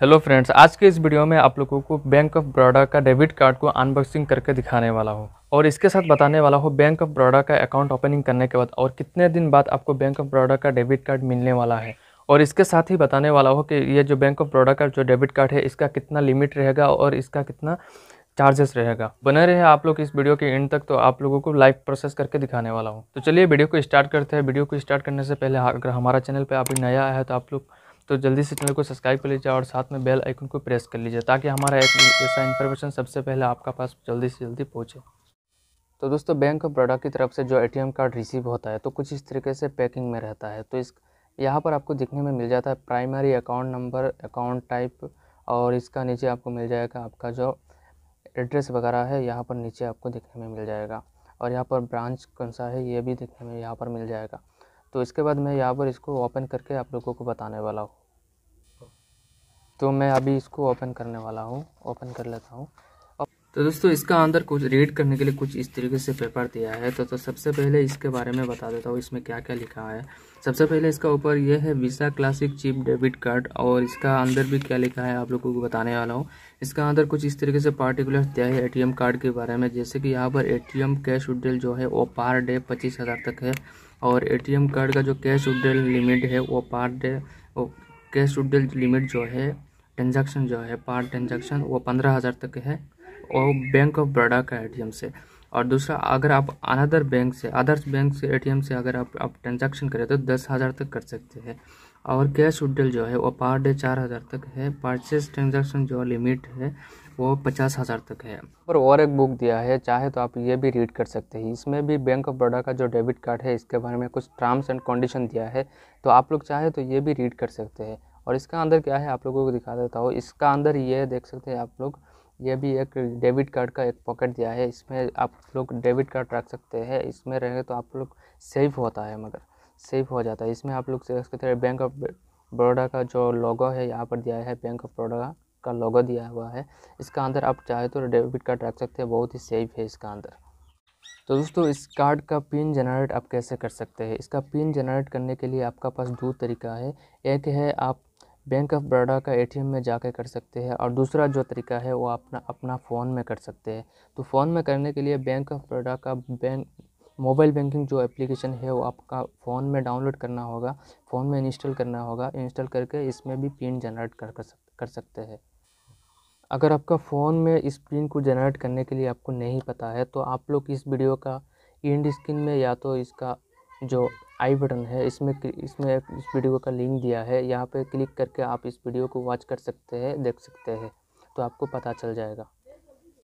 hello friends आज के इस वीडियो में आप लोगों को बैंक ऑफ बड़ौदा का डेबिट कार्ड को अनबॉक्सिंग करके दिखाने वाला हूँ और इसके साथ बताने वाला हूँ बैंक ऑफ बड़ौदा का अकाउंट ओपनिंग करने के बाद और कितने दिन बाद आपको बैंक ऑफ बड़ौदा का डेबिट कार्ड मिलने वाला है और इसके साथ ही बताने वाला हो कि ये जो बैंक ऑफ बड़ौदा का जो डेबिट कार्ड है इसका कितना लिमिट रहेगा और इसका कितना चार्जेस रहेगा बने रहे आप लोग इस वीडियो के एंड तक तो आप लोगों को लाइव प्रोसेस करके दिखाने वाला हूँ तो चलिए वीडियो को स्टार्ट करते हैं वीडियो को स्टार्ट करने से पहले अगर हमारा चैनल पर आप नया आया है तो आप लोग तो जल्दी से चैनल को सब्सक्राइब कर लीजिए और साथ में बेल आइकन को प्रेस कर लीजिए ताकि हमारा ऐसा इन्फॉर्मेशन सबसे पहले आपका पास जल्दी से जल्दी पहुँचे तो दोस्तों बैंक ऑफ बड़ौदा की तरफ से जो एटीएम कार्ड रिसीव होता है तो कुछ इस तरीके से पैकिंग में रहता है तो इस यहाँ पर आपको देखने में मिल जाता है primary account number account type और इसका नीचे आपको मिल जाएगा आपका जो एड्रेस वगैरह है यहाँ पर नीचे आपको देखने में मिल जाएगा और यहाँ पर ब्रांच कौन सा है ये भी देखने में यहाँ पर मिल जाएगा तो इसके बाद मैं यहाँ पर इसको ओपन करके आप लोगों को बताने वाला हूँ तो मैं अभी इसको ओपन करने वाला हूँ ओपन कर लेता हूँ तो दोस्तों इसका अंदर कुछ रीड करने के लिए कुछ इस तरीके से पेपर दिया है तो तो सबसे पहले इसके बारे में बता देता हूँ इसमें क्या क्या लिखा है सबसे पहले इसका ऊपर यह है Visa classic chip debit card और इसका अंदर भी क्या लिखा है आप लोगों को बताने वाला हूँ इसका अंदर कुछ इस तरीके से पार्टिकुलर दिया है ए कार्ड के बारे में जैसे कि यहाँ पर ए कैश उड्डेल जो है वो पर डे पच्चीस हज़ार तक है और ए कार्ड का जो कैश उड्डेल लिमिट है वो per day cash should limit जो है ट्रांजैक्शन जो है पार ट्रांजैक्शन वो पंद्रह हज़ार तक है और बैंक ऑफ बड़ा का एटीएम से और दूसरा अगर आप अनदर बैंक से अदर्स बैंक से एटीएम से अगर आप आप ट्रांजैक्शन करें तो दस हज़ार तक कर सकते हैं और कैश उड्डल जो है वो पर डे चार हज़ार तक है परचेज ट्रांजैक्शन जो लिमिट है वो पचास हज़ार तक है और और एक बुक दिया है चाहे तो आप ये भी रीड कर सकते हैं इसमें भी बैंक ऑफ बड़ौदा का जो डेबिट कार्ड है इसके बारे में कुछ टर्म्स एंड कंडीशन दिया है तो आप लोग चाहे तो ये भी रीड कर सकते हैं और इसका अंदर क्या है आप लोगों को दिखा देता हूँ इसका अंदर ये देख सकते हैं आप लोग ये भी एक डेबिट कार्ड का एक पॉकेट दिया है इसमें आप लोग डेबिट कार्ड रख सकते हैं इसमें रहे तो आप लोग सेफ होता है मगर सेफ हो जाता है इसमें आप लोग देख सकते हैं बैंक ऑफ बड़ौदा का जो लोगो है यहाँ पर दिया है बैंक ऑफ बड़ौदा का लोगो दिया हुआ है इसका अंदर आप चाहे तो डेबिट कार्ड रख सकते हैं बहुत ही सेफ है इसका अंदर तो दोस्तों इस कार्ड का पिन जनरेट आप कैसे कर सकते हैं इसका पिन जनरेट करने के लिए आपका पास दो तरीका है एक है आप बैंक ऑफ बड़ौदा का एटीएम में जाकर कर सकते हैं और दूसरा जो तरीका है वो अपना अपना फ़ोन में कर सकते हैं तो फ़ोन में करने के लिए बैंक ऑफ बड़ौदा का बैंक मोबाइल बैंकिंग जो एप्लीकेशन है वो आपका फ़ोन में डाउनलोड करना होगा फ़ोन में इंस्टॉल करना होगा इंस्टॉल करके इसमें भी पिन जनरेट कर कर सकते हैं अगर आपका फ़ोन में स्क्रीन को जनरेट करने के लिए आपको नहीं पता है तो आप लोग इस वीडियो का इंड स्क्रीन में या तो इसका जो आई बटन है इसमें इसमें इस वीडियो का लिंक दिया है यहाँ पे क्लिक करके आप इस वीडियो को वॉच कर सकते हैं देख सकते हैं तो आपको पता चल जाएगा